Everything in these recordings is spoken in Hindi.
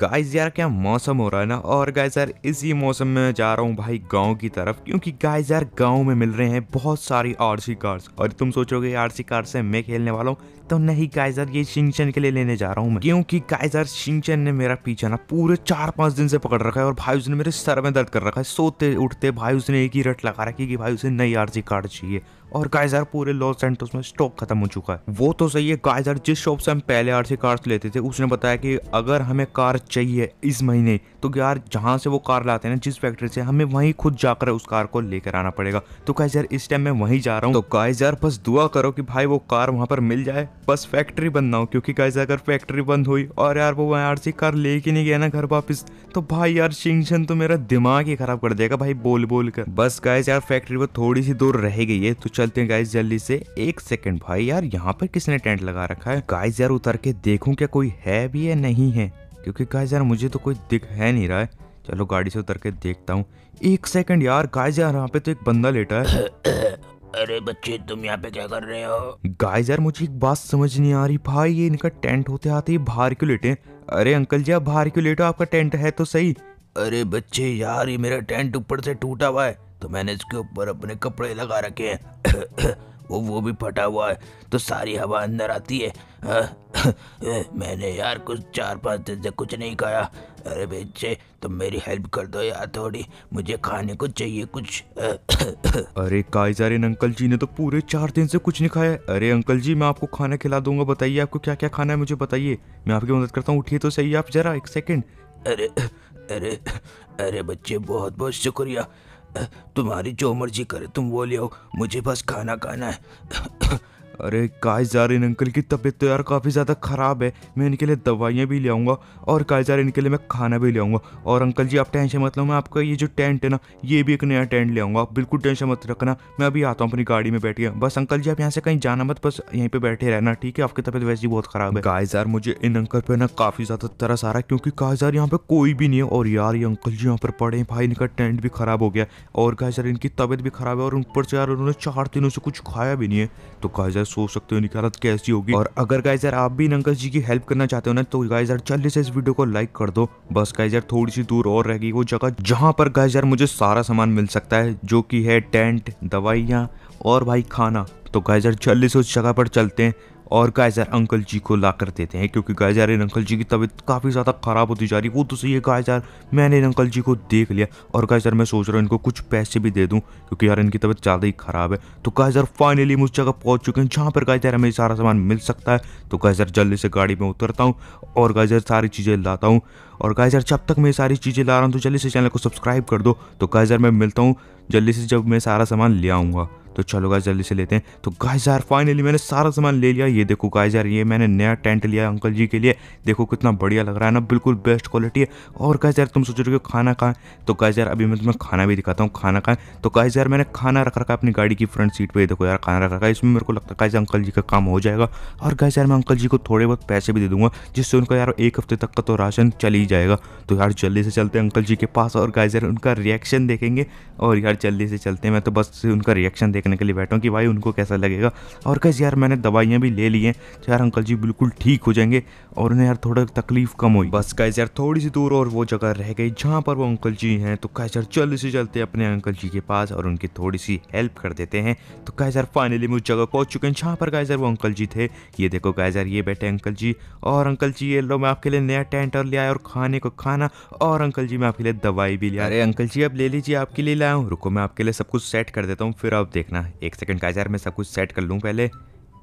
गाइस यार क्या मौसम हो रहा है ना और गाइस यार इसी मौसम में मैं जा रहा हूँ भाई गांव की तरफ क्योंकि गाइस यार गांव में मिल रहे हैं बहुत सारी आरसी कार्स और तुम सोचोगे आरसी कार से मैं खेलने वाला हूँ तो नहीं गाइस यार ये शिंगचन के लिए लेने जा रहा हूँ मैं क्योंकि गाइस यार शिंगचन ने मेरा पीछा ना पूरे चार पांच दिन से पकड़ रखा है और भाई उसने मेरे सर में दर्द कर रखा है सोते उठते भाई उसने एक ही रट लगा रखी कि भाई उसे नई आरसी कार्ड चाहिए और गायजार पूरे लॉस सेंटोस में स्टॉक खत्म हो चुका है वो तो सही है गाइस जिस शॉप से हम पहले आरसी कार्स लेते थे उसने बताया कि अगर हमें कार चाहिए इस महीने तो यार जहाँ से वो कार लाते हैं ना जिस फैक्ट्री से हमें वहीं खुद जाकर उस कार को लेकर आना पड़ेगा तो गाइस यार इस टाइम मैं वहीं जा रहा हूँ तो गाइस यार बस दुआ करो कि भाई वो कार वहाँ पर मिल जाए बस फैक्ट्री बंद ना हो क्योंकि गाइस अगर फैक्ट्री बंद हुई और यार वो वहाँ आरसी कार लेके नहीं गया ना घर वापस तो भाई यार शिंगशन तो मेरा दिमाग ही खराब कर देगा भाई बोल बोल कर बस गाइस यार फैक्ट्री पर थोड़ी सी दूर रह गई है तो चलते हैं गाइस जल्दी से एक सेकंड भाई यार यहाँ पर किसने टेंट लगा रखा है गाइस यार उतर के देखूं क्या कोई है भी या नहीं है क्योंकि गाइस यार मुझे तो कोई दिख है नहीं रहा है चलो गाड़ी से उतर के देखता हूँ एक सेकंड यार गाइस यार यहाँ पे तो एक बंदा लेटा है अरे बच्चे तुम यहाँ पे क्या कर रहे हो गाइस यार मुझे एक बात समझ नहीं आ रही भाई ये इनका टेंट होते आते ही बाहर क्यों लेटे अरे अंकल जी आप बाहर क्यों लेटो आपका टेंट है तो सही अरे बच्चे यार ये मेरा टेंट ऊपर से टूटा हुआ है तो मैंने इसके ऊपर अपने कपड़े लगा रखे हैं वो वो भी फटा हुआ है तो सारी हवा अंदर आती है मैंने यार कुछ चार पाँच दिन से कुछ नहीं खाया अरे बेचे तुम मेरी हेल्प कर दो यार थोड़ी मुझे खाने को चाहिए कुछ अरे कायजारिन अंकल जी ने तो पूरे चार दिन से कुछ नहीं खाया अरे अंकल जी मैं आपको खाना खिला दूंगा बताइए आपको क्या क्या खाना है मुझे बताइए मैं आपकी मदद करता हूँ उठिए तो सही आप जरा एक सेकेंड अरे अरे अरे बच्चे बहुत बहुत शुक्रिया तुम्हारी जो मर्जी करे तुम वो ले आओ मुझे बस खाना खाना है अरे कायज इन अंकल की तबीयत तो यार काफ़ी ज़्यादा ख़राब है मैं इनके लिए दवाइयाँ भी ले आऊँगा और कायजार इनके लिए मैं खाना भी ले आऊँगा और अंकल जी आप टेंशन मत लो मैं आपका ये जो टेंट है ना ये भी एक नया टेंट ले आऊँगा आप बिल्कुल टेंशन मत रखना मैं अभी आता हूँ अपनी गाड़ी में बैठ के बस अंकल जी आप यहाँ से कहीं जाना मत बस यहीं पर बैठे रहना ठीक है आपकी तबीयत वैसे ही बहुत ख़राब है काय जार मुझे इन अंकल पर ना काफ़ी ज़्यादा तरस आ रहा है क्योंकि कायज यहाँ पर कोई भी नहीं है और यार ये अंकल जी यहाँ पर पड़े भाई इनका टेंट भी ख़राब हो गया और कायज इनकी तबीयत भी ख़राब है और ऊपर से यार उन्होंने चार दिनों से कुछ खाया भी नहीं है तो कायज सोच सकते हो निकालत कैसी होगी और अगर गाइज यार आप भी नंकस जी की हेल्प करना चाहते हो ना तो गाइज यार जल्दी से इस वीडियो को लाइक कर दो बस गाइज यार थोड़ी सी दूर और रहेगी वो जगह जहाँ पर गाइज यार मुझे सारा सामान मिल सकता है जो की है टेंट दवाइयाँ और भाई खाना तो गाइज यार जल्दी से उस जगह पर चलते हैं और गायजार अंकल जी को ला कर देते हैं क्योंकि गाय यार इन अंकल जी की तबीयत काफ़ी ज़्यादा ख़राब होती जा रही है वो तो सही है गाय यार मैंने इन अंकल जी को देख लिया और गाय यार मैं सोच रहा हूँ इनको कुछ पैसे भी दे दूँ क्योंकि यार इनकी तबीयत ज़्यादा ही ख़राब है तो गाइस यार फाइनली मुझ उस जगह पहुँच चुके हैं जहाँ पर गाइस यार हमें सारा सामान मिल सकता है तो गाइस जल्दी से गाड़ी में उतरता हूँ और गाइस सारी चीज़ें लाता हूँ और गायजार जब तक मैं सारी चीज़ें ला रहा हूँ तो जल्दी से चैनल को सब्सक्राइब कर दो तो गाइस मैं मिलता हूँ जल्दी से जब मैं सारा सामान ले आऊँगा तो चलो गाय जल्दी से लेते हैं तो गाय यार फाइनली मैंने सारा सामान ले लिया ये देखो गाय यार ये मैंने नया टेंट लिया अंकल जी के लिए देखो कितना बढ़िया लग रहा है ना बिल्कुल बेस्ट क्वालिटी है और गाय यार तुम सोच रहे हो खाना खाएं तो गाय यार अभी मैं तुम्हें खाना भी दिखाता हूँ खाना खाएं तो गाय यार मैंने खाना रख रखा अपनी गाड़ी की फ्रंट सीट पर देखो यार खाना रख रखा है इसमें मेरे को लगता है अंकल जी का काम हो जाएगा और गाय यार मैं अंकल जी को थोड़े बहुत पैसे भी दे दूंगा जिससे उनका यार एक हफ्ते तक का तो राशन चल ही जाएगा तो यार जल्दी से चलते हैं अंकल जी के पास और गाइज यार उनका रिएक्शन देखेंगे और यार जल्दी से चलते हैं मैं तो बस उनका रिएक्शन देख देखने के लिए बैठा हूँ कि भाई उनको कैसा लगेगा और कैसे यार मैंने दवाइयाँ भी ले ली हैं तो यार अंकल जी बिल्कुल ठीक हो जाएंगे और उन्हें यार थोड़ा तकलीफ कम हुई बस कैसे यार थोड़ी सी दूर और वो जगह रह गई जहाँ पर वो अंकल जी हैं तो कैसे यार जल्दी से चलते अपने अंकल जी के पास और उनकी थोड़ी सी हेल्प कर देते हैं तो कैसे यार फाइनली में उस जगह पहुँच चुके हैं जहाँ पर कैसे वो अंकल जी थे ये देखो कैसे यार ये बैठे अंकल जी और अंकल जी ये लो मैं आपके लिए नया टेंट और लिया और खाने को खाना और अंकल जी मैं आपके लिए दवाई भी लिया अरे अंकल जी अब ले लीजिए आपके लिए लाया हूँ रुको मैं आपके लिए सब कुछ सेट कर देता हूँ फिर आप देखना एक सेकंड का यार मैं सब कुछ सेट कर लूँ पहले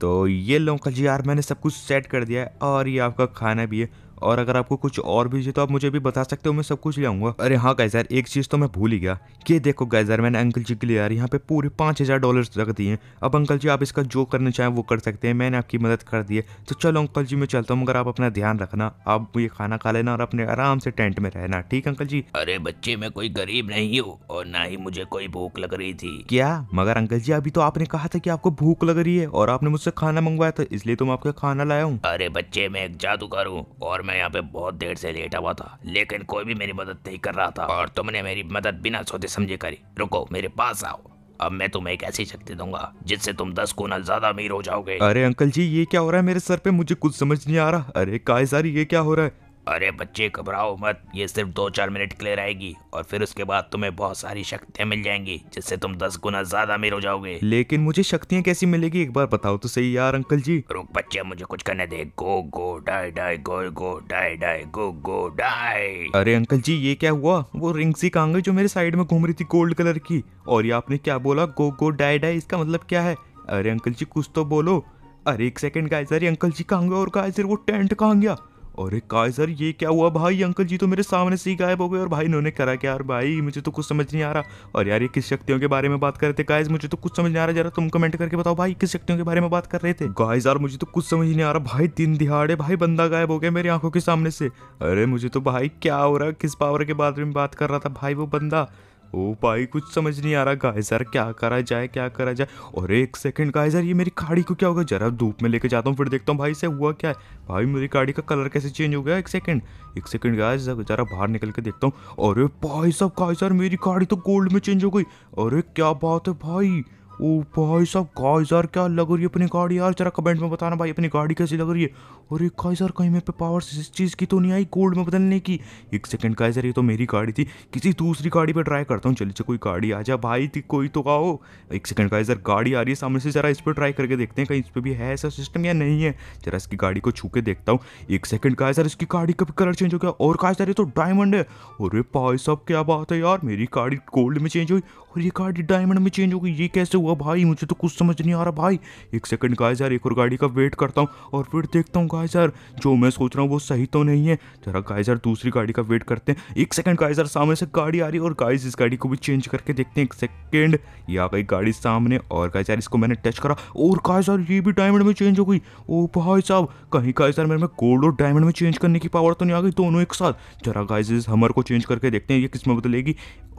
तो ये लो जी यार मैंने सब कुछ सेट कर दिया है और ये आपका खाना भी है और अगर आपको कुछ और भी चाहिए तो आप मुझे भी बता सकते हो मैं सब कुछ ले आऊँगा अरे हाँ गाय सर एक चीज़ तो मैं भूल ही गया ये देखो गाय सर मैंने अंकल जी के लिए यार यहाँ पे पूरे पाँच हज़ार डॉलर रख दिए हैं अब अंकल जी आप इसका जो करना चाहें वो कर सकते हैं मैंने आपकी मदद कर दी है तो चलो अंकल जी मैं चलता हूँ मगर आप अपना ध्यान रखना आप ये खाना खा लेना और अपने आराम से टेंट में रहना ठीक अंकल जी अरे बच्चे मैं कोई गरीब नहीं हूँ और ना ही मुझे कोई भूख लग रही थी क्या मगर अंकल जी अभी तो आपने कहा था कि आपको भूख लग रही है और आपने मुझसे खाना मंगवाया था तो इसलिए तो मैं आपका खाना लाया हूँ अरे बच्चे मैं एक जादूगर हूँ और मैं यहाँ पे बहुत देर से लेटा हुआ था लेकिन कोई भी मेरी मदद नहीं कर रहा था और तुमने मेरी मदद बिना सोचे समझे करी रुको मेरे पास आओ अब मैं तुम्हें एक ऐसी शक्ति दूंगा जिससे तुम दस गुना ज्यादा अमीर हो जाओगे अरे अंकल जी ये क्या हो रहा है मेरे सर पे मुझे कुछ समझ नहीं आ रहा अरे काय सारी ये क्या हो रहा है अरे बच्चे घबराओ मत ये सिर्फ दो चार मिनट के लिए रहेगी और फिर उसके बाद तुम्हें बहुत सारी शक्तियाँ मिल जाएंगी जिससे तुम दस गुना ज्यादा अमीर हो जाओगे लेकिन मुझे शक्तियाँ कैसी मिलेगी एक बार बताओ तो सही यार अंकल जी रुक बच्चे मुझे कुछ करने दे go go die die go go die die go go die अरे अंकल जी ये क्या हुआ वो रिंग सी कांगे जो मेरे साइड में घूम रही थी गोल्ड कलर की और ये आपने क्या बोला गो गो डाई डाई इसका मतलब क्या है अरे अंकल जी कुछ तो बोलो अरे एक सेकंड गाइस अरे अंकल जी कहाँ गए और गाइस वो टेंट कहाँ गया अरे काय सर ये क्या हुआ भाई अंकल जी तो मेरे सामने से ही गायब हो गए और भाई इन्होंने करा क्या यार भाई मुझे तो कुछ समझ नहीं आ रहा और यार ये किस शक्तियों के बारे में बात कर रहे थे गाइज मुझे तो कुछ समझ नहीं आ रहा जरा तुम कमेंट करके बताओ भाई किस शक्तियों के बारे में बात कर रहे थे गाइज यार मुझे तो कुछ समझ नहीं आ रहा भाई दिन दिहाड़े भाई बंदा गायब हो गया मेरी आंखों के सामने से अरे मुझे तो भाई क्या हो रहा किस पावर के बारे में बात कर रहा था भाई वो बंदा ओ भाई कुछ समझ नहीं आ रहा गाइजर क्या करा जाए क्या करा जाए और एक सेकंड गाइजर ये मेरी गाड़ी को क्या होगा जरा धूप में लेके जाता हूँ फिर देखता हूँ भाई से हुआ क्या है भाई मेरी गाड़ी का कलर कैसे चेंज हो गया एक सेकंड एक सेकंड गाइस जरा बाहर निकल के देखता हूँ अरे भाई सब गाइजर मेरी गाड़ी तो गोल्ड में चेंज हो गई अरे क्या बात है भाई ओ भाई साहब गाइस यार क्या लग रही है अपनी गाड़ी यार जरा कमेंट में बताना भाई अपनी गाड़ी कैसी लग रही है अरे गाइस यार कहीं मेरे पे पावर इस चीज़ की तो नहीं आई गोल्ड में बदलने की एक सेकंड गाइस यार ये तो मेरी गाड़ी थी किसी दूसरी गाड़ी पे ट्राई करता हूँ चलिए कोई गाड़ी आ जा भाई थी कोई तो आओ एक सेकंड गाइस यार गाड़ी आ रही है सामने से जरा इस पर ट्राई करके देखते हैं कहीं इस पर भी है ऐसा सिस्टम या नहीं है जरा इसकी गाड़ी को छू के देखता हूँ एक सेकंड गाइस यार इसकी गाड़ी का भी कलर चेंज हो गया और गाइस यार ये तो डायमंड है अरे भाई साहब क्या बात है यार मेरी गाड़ी गोल्ड में चेंज हुई और ये गाड़ी डायमंड में चेंज हो गई ये कैसे हुआ भाई मुझे तो कुछ समझ नहीं आ रहा भाई एक सेकंड गाय यार एक और गाड़ी का वेट करता हूँ और फिर देखता हूँ गाय यार जो मैं सोच रहा हूँ वो सही तो नहीं है जरा गाय यार दूसरी गाड़ी का वेट करते हैं एक सेकंड गाय यार सामने से गाड़ी आ रही है और गाइस इस गाड़ी को भी चेंज करके देखते हैं एक सेकेंड ये आ गई गाड़ी सामने और गाय यार इसको मैंने टच करा और गाय यार ये भी डायमंड में चेंज हो गई ओ भाई साहब कहीं गाय यार मेरे में गोल्ड और डायमंड में चेंज करने की पावर तो नहीं आ गई दोनों एक साथ जरा गाय इस हमर को चेंज करके देखते हैं ये किस में बदलेगी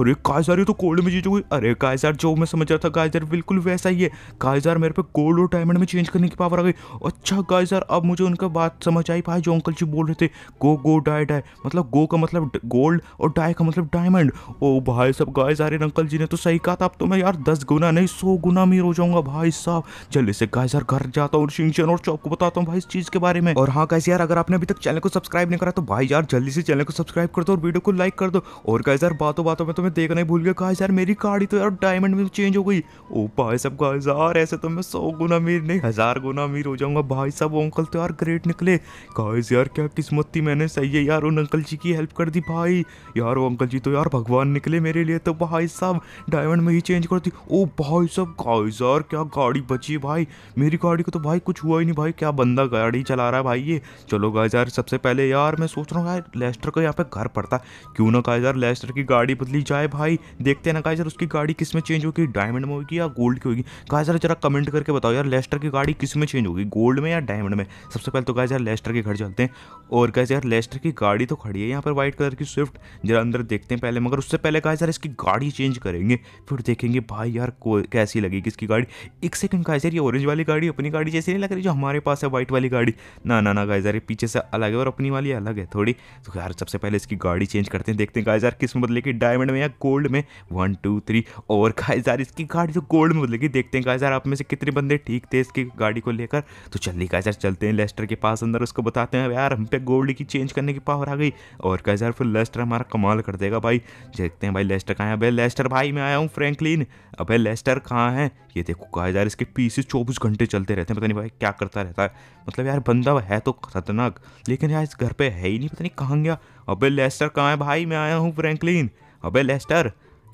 अरे कायजार ये तो गोल्ड में चीज हो गई अरे कायजार जो मैं समझ रहा था कायजार बिल्कुल वैसा ही है कायजार मेरे पे गोल्ड और डायमंड में चेंज करने की पावर आ गई अच्छा कायजार अब मुझे उनका बात समझ आई भाई जो अंकल जी बोल रहे थे गो गो डाई डाई मतलब गो का मतलब गोल्ड और डाई का मतलब डायमंड ओ भाई सब कायजार अंकल जी ने तो सही कहा था अब तो मैं यार दस गुना नहीं सौ गुना अमीर हो जाऊंगा भाई साहब जल्दी से कायजार घर जाता हूँ शिंगशन और चौक को बताता हूँ भाई इस चीज़ के बारे में और हाँ कैसे यार अगर आपने अभी तक चैनल को सब्सक्राइब नहीं करा तो भाई यार जल्दी से चैनल को सब्सक्राइब कर दो और वीडियो को लाइक कर दो और कैसे यार बातों बातों में तो तो मैं देखना ही भूल गया कहा यार मेरी गाड़ी तो यार डायमंड में चेंज हो गई ओ भाई सब गाइस यार ऐसे तो मैं सौ गुना अमीर नहीं हजार गुना अमीर हो जाऊंगा भाई साहब अंकल तो यार ग्रेट निकले कहा यार क्या किस्मत थी मैंने सही है यार उन अंकल जी की हेल्प कर दी भाई यार वो अंकल जी तो यार भगवान निकले मेरे लिए तो भाई साहब डायमंड में ही चेंज कर दी ओ भाई साहब कहा यार क्या गाड़ी बची भाई मेरी गाड़ी को तो भाई कुछ हुआ ही नहीं भाई क्या बंदा गाड़ी चला रहा है भाई ये चलो गाय यार सबसे पहले यार मैं सोच रहा हूँ यार लेस्टर का यहाँ पे घर पड़ता क्यों ना कहा यार लेस्टर की गाड़ी बदली जाए भाई देखते हैं ना कहा सर उसकी गाड़ी किस में चेंज होगी डायमंड में होगी या गोल्ड की होगी कहा सर जरा कमेंट करके बताओ यार लेस्टर की गाड़ी किस में चेंज होगी गोल्ड में या डायमंड में सबसे पहले तो कहा यार लेस्टर के घर चलते हैं और कहा यार लेस्टर की गाड़ी तो खड़ी है यहाँ पर व्हाइट कलर की स्विफ्ट जरा अंदर देखते हैं पहले मगर उससे पहले कहा सर इसकी गाड़ी चेंज करेंगे फिर देखेंगे भाई यार कैसी लगेगी इसकी गाड़ी एक सेकंड कहा सर ये ऑरेंज वाली गाड़ी अपनी गाड़ी जैसी नहीं लग रही जो हमारे पास है व्हाइट वाली गाड़ी ना ना ना गाय पीछे से अलग है और अपनी वाली अलग है थोड़ी तो यार सबसे पहले इसकी गाड़ी चेंज करते हैं देखते हैं गाइजर किस में बदले की डायमंड में या गोल्ड में वन टू थ्री और गाइजार इसकी गाड़ी जो तो गोल्ड में बदलेगी देखते हैं गाइजार आप में से कितने बंदे ठीक थे इसकी गाड़ी को लेकर तो जल्दी गाइजार चलते हैं लेस्टर के पास अंदर उसको बताते हैं यार हम पे गोल्ड की चेंज करने की पावर आ गई और गाइजार फिर लेस्टर हमारा कमाल कर देगा भाई देखते हैं भाई लेस्टर कहाँ है अबे लेस्टर भाई मैं आया हूँ फ्रैंकलिन अबे लेस्टर कहाँ है ये देखो गाइजार इसके पीसेस चौबीस घंटे चलते रहते हैं पता नहीं भाई क्या करता रहता है मतलब यार बंदा है तो खतरनाक लेकिन यार इस घर पे है ही नहीं पता नहीं कहाँ गया अबे लेस्टर कहाँ है भाई मैं आया हूँ फ्रैंकलिन अबे लेस्टर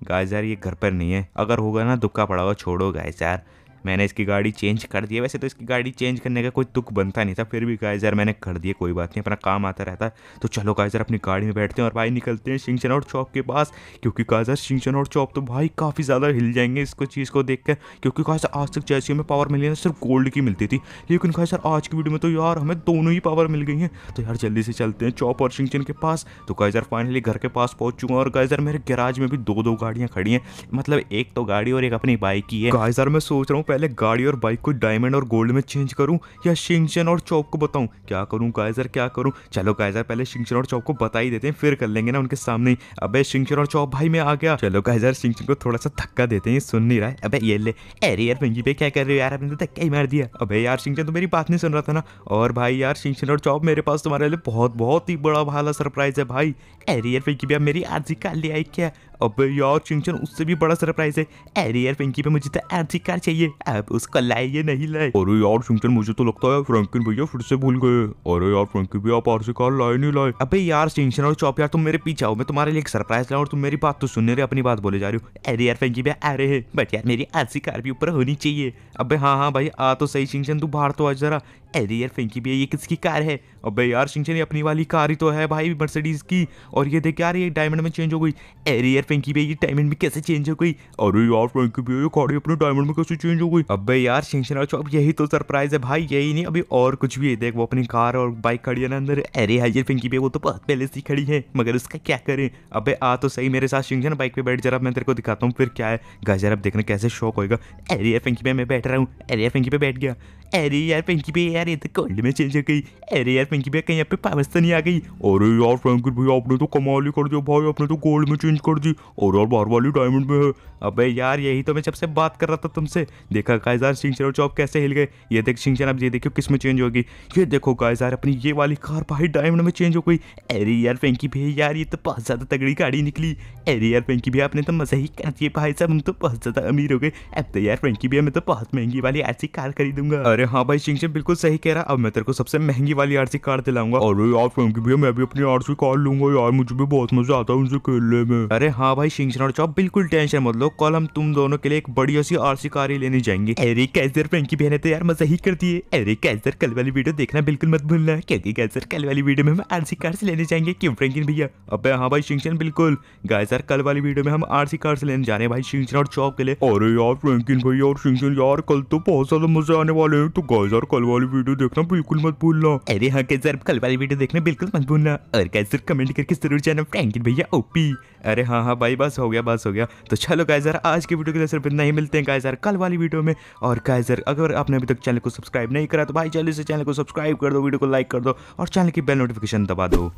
गाइस यार ये घर पर नहीं है अगर होगा ना दुक्का पड़ा हुआ छोड़ो गाइस यार मैंने इसकी गाड़ी चेंज कर दी वैसे तो इसकी गाड़ी चेंज करने का कोई दुख बनता नहीं था फिर भी गाय यार मैंने कर दिया कोई बात नहीं अपना काम आता रहता तो चलो गाय यार अपनी गाड़ी में बैठते हैं और भाई निकलते हैं शिंग और चौक के पास क्योंकि गाइस यार शिंग चनौट चौक तो भाई काफ़ी ज़्यादा हिल जाएंगे इसको चीज़ को देख कर क्योंकि सर आज तक जैसी हमें पावर मिली है सिर्फ गोल्ड की मिलती थी लेकिन गाइस सर आज की वीडियो में तो यार हमें दोनों ही पावर मिल गई है तो यार जल्दी से चलते हैं चौप और शिंगचन के पास तो गाइस यार फाइनली घर के पास पहुँच चुका और गाइस यार मेरे गैराज में भी दो दो गाड़ियाँ खड़ी हैं मतलब एक तो गाड़ी और एक अपनी बाइक ही है गाइस यार मैं सोच रहा हूँ पहले गाड़ी और बाइक को डायमंड और गोल्ड में चेंज करूं या शिंगचन और चौक को बताऊं क्या करूं गायजर क्या करूं चलो गायजर पहले शिंगचन और चौक को बता ही देते हैं फिर कर लेंगे ना उनके सामने अबे शिंगचन और चौक भाई में आ गया चलो गायजर शिंगचन को थोड़ा सा धक्का देते हैं सुन नहीं रहा है अब ये ले अरे यार पिंकी पे क्या कर रहे हो यार अपने तो धक्का ही मार दिया अब यार शिंगचन तो मेरी बात नहीं सुन रहा था ना और भाई यार शिंगचन और चौक मेरे पास तुम्हारे लिए बहुत बहुत ही बड़ा भाला सरप्राइज है भाई अरे यार पिंकी भैया मेरी आर्जी का ले आई क्या अबे यार चिंचन उससे भी बड़ा सरप्राइज है अरे यार फ्रेंकी पे मुझे तो आधी कार चाहिए अब उसको लाइए नहीं लाए अरे यार चिंचन मुझे तो लगता है फ्रैंकिन भैया फिर से भूल गए अरे यार फ्रेंकी भी आप आरसी कार लाए नहीं लाए अबे यार चिंचन और चौप यार तुम मेरे पीछे आओ मैं तुम्हारे लिए एक सरप्राइज लाऊं और तुम मेरी बात तो सुनने रहे अपनी बात बोले जा रहे हो अरे यार फ्रेंकी भैया आ रहे है बट यार मेरी आरसी कार भी ऊपर होनी चाहिए अबे हाँ हाँ भाई आ तो सही चिंचन तू बाहर तो आ जा रहा अरे यार फिंकी भी है ये किसकी कार है अबे यार सिंह ये अपनी वाली कार ही तो है भाई मर्सिडीज की और ये देख यार ये डायमंड में चेंज हो गई अरे यार फिंकी भी ये डायमंड में कैसे चेंज हो गई अरे यार फिंकी भी ये कार अपने डायमंड में कैसे चेंज हो गई अबे यार सिंह और चौप यही तो सरप्राइज है भाई यही नहीं अभी और कुछ भी है देख वो अपनी कार और बाइक खड़ी है ना अंदर अरे हाई यार फिंकी भी वो तो बहुत पहले से खड़ी है मगर उसका क्या करें अब आ तो सही मेरे साथ सिंह बाइक पे बैठ जरा मैं तेरे को दिखाता हूँ फिर क्या है गजर अब देखने कैसे शौक होगा अरे यार फिंकी भाई मैं बैठ रहा हूँ अरे यार फिंकी पे बैठ गया अरे यार पिंकी भैया यार ये तो कोल्ड में चेंज हो गई अरे यार पिंकी भैया कहीं यहाँ पे पावस तो नहीं आ गई अरे यार पिंकी भैया आपने तो कमाल ही कर दिया भाई आपने तो गोल्ड में चेंज कर दी और यार बार वाली डायमंड में है अबे यार यही तो मैं जब से बात कर रहा था तुमसे देखा गाय यार सिंह और चौप कैसे हिल गए ये देख सिंह अब ये देखो किस में चेंज होगी ये देखो गाय यार अपनी ये वाली कार भाई डायमंड में चेंज हो गई अरे यार पिंकी भैया यार ये तो बहुत ज़्यादा तगड़ी गाड़ी निकली अरे यार पिंकी भैया आपने तो मज़ा ही कर दिए भाई साहब हम तो बहुत ज़्यादा अमीर हो गए अब तो यार पिंकी भैया मैं तो बहुत महंगी वाली ऐसी कार खरीदूंगा अरे हाँ भाई शिंगचैन बिल्कुल सही कह रहा अब मैं तेरे को सबसे महंगी वाली आरसी कार दिलाऊंगा और यार फ्रेंकी भैया मैं भी अपनी आरसी कार लूंगा यार मुझे भी बहुत मजा आता है उनसे खेलने में अरे हाँ भाई सिंह और चौब बिल्कुल टेंशन मत लो कल हम तुम दोनों के लिए एक बढ़िया सी आरसी कार ही लेने जाएंगे अरे कैसे फ्रेंकी भैया ने तो यार मजा ही कर दिए अरे कैसे कल वाली वीडियो देखना बिल्कुल मत भूलना क्योंकि कैसे कल वाली वीडियो में हम आरसी कार से लेने जाएंगे क्यों फ्रेंकिन भैया अब हाँ भाई सिंह बिल्कुल गाय सर कल वाली वीडियो में हम आरसी कार से लेने जा रहे हैं भाई शिंगचैन और चौप के लिए अरे यार फ्रेंकिन भैया और सिंह यार कल तो बहुत ज्यादा मजा आने वाले हैं है तो गाइस यार कल वाली वीडियो देखना बिल्कुल मत भूलना अरे हाँ कैसे कल वाली वीडियो देखना बिल्कुल मत भूलना और कैसे कमेंट करके जरूर जाना थैंक यू भैया ओपी अरे हाँ हाँ भाई बस हो गया बस हो गया तो चलो गाइस यार आज की वीडियो के लिए सिर्फ इतना ही मिलते हैं गाइस यार कल वाली वीडियो में और गाइस यार अगर आपने अभी तक चैनल को सब्सक्राइब नहीं करा तो भाई जल्दी से चैनल को सब्सक्राइब कर दो वीडियो को लाइक कर दो और चैनल की बेल नोटिफिकेशन दबा दो